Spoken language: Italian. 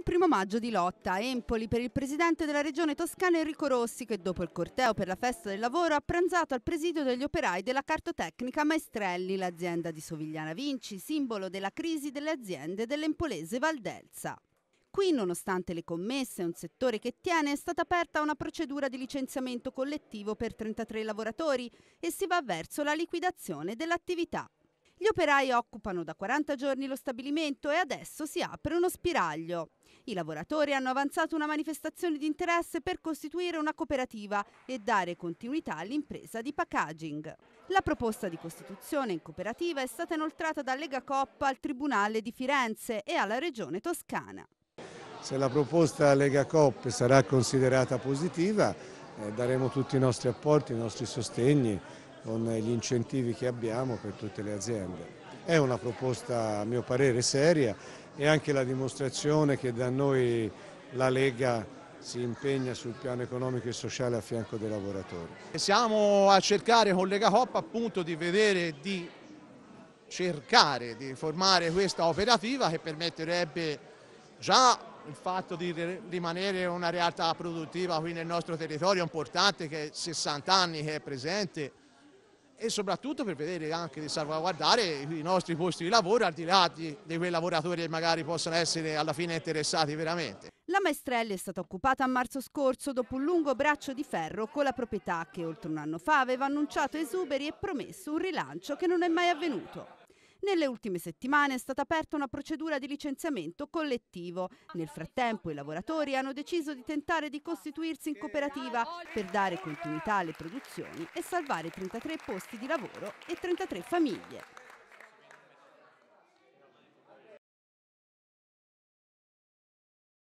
Un primo maggio di lotta a Empoli per il presidente della regione toscana Enrico Rossi che dopo il corteo per la festa del lavoro ha pranzato al presidio degli operai della cartotecnica Maestrelli, l'azienda di Sovigliana Vinci, simbolo della crisi delle aziende dell'empolese Valdelsa. Qui, nonostante le commesse, un settore che tiene, è stata aperta una procedura di licenziamento collettivo per 33 lavoratori e si va verso la liquidazione dell'attività. Gli operai occupano da 40 giorni lo stabilimento e adesso si apre uno spiraglio. I lavoratori hanno avanzato una manifestazione di interesse per costituire una cooperativa e dare continuità all'impresa di packaging. La proposta di costituzione in cooperativa è stata inoltrata da Lega Coppa al Tribunale di Firenze e alla Regione Toscana. Se la proposta Lega Coppe sarà considerata positiva, eh, daremo tutti i nostri apporti, i nostri sostegni con gli incentivi che abbiamo per tutte le aziende. È una proposta a mio parere seria e anche la dimostrazione che da noi la Lega si impegna sul piano economico e sociale a fianco dei lavoratori. Siamo a cercare con Lega Cop appunto di vedere, di cercare di formare questa operativa che permetterebbe già il fatto di rimanere una realtà produttiva qui nel nostro territorio importante che è 60 anni che è presente e soprattutto per vedere anche di salvaguardare i nostri posti di lavoro al di là di, di quei lavoratori che magari possono essere alla fine interessati veramente. La Maestrelli è stata occupata a marzo scorso dopo un lungo braccio di ferro con la proprietà che oltre un anno fa aveva annunciato esuberi e promesso un rilancio che non è mai avvenuto. Nelle ultime settimane è stata aperta una procedura di licenziamento collettivo. Nel frattempo i lavoratori hanno deciso di tentare di costituirsi in cooperativa per dare continuità alle produzioni e salvare 33 posti di lavoro e 33 famiglie.